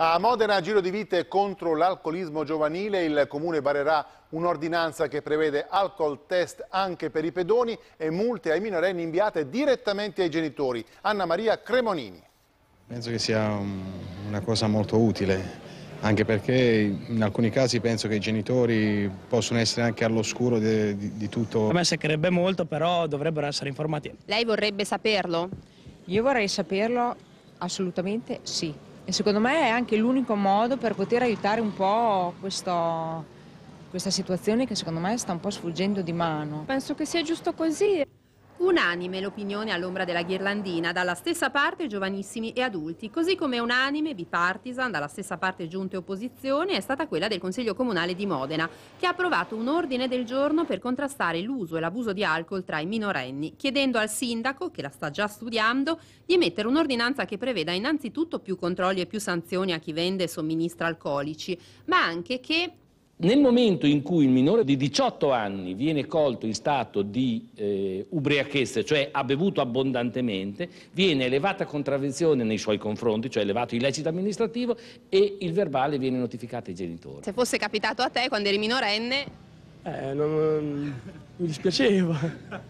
A Modena, giro di vite contro l'alcolismo giovanile, il Comune varerà un'ordinanza che prevede alcol test anche per i pedoni e multe ai minorenni inviate direttamente ai genitori. Anna Maria Cremonini. Penso che sia una cosa molto utile, anche perché in alcuni casi penso che i genitori possono essere anche all'oscuro di, di, di tutto. A me seccherebbe molto, però dovrebbero essere informati. Lei vorrebbe saperlo? Io vorrei saperlo assolutamente sì. E secondo me è anche l'unico modo per poter aiutare un po' questo, questa situazione che secondo me sta un po' sfuggendo di mano. Penso che sia giusto così. Unanime l'opinione all'ombra della ghirlandina, dalla stessa parte giovanissimi e adulti, così come unanime, bipartisan, dalla stessa parte giunte opposizioni, è stata quella del Consiglio Comunale di Modena, che ha approvato un ordine del giorno per contrastare l'uso e l'abuso di alcol tra i minorenni, chiedendo al sindaco, che la sta già studiando, di emettere un'ordinanza che preveda innanzitutto più controlli e più sanzioni a chi vende e somministra alcolici, ma anche che nel momento in cui il minore di 18 anni viene colto in stato di eh, ubriachezza, cioè ha bevuto abbondantemente, viene elevata contravvenzione nei suoi confronti, cioè elevato illecito amministrativo e il verbale viene notificato ai genitori. Se fosse capitato a te quando eri minorenne... Eh, non, mi dispiaceva.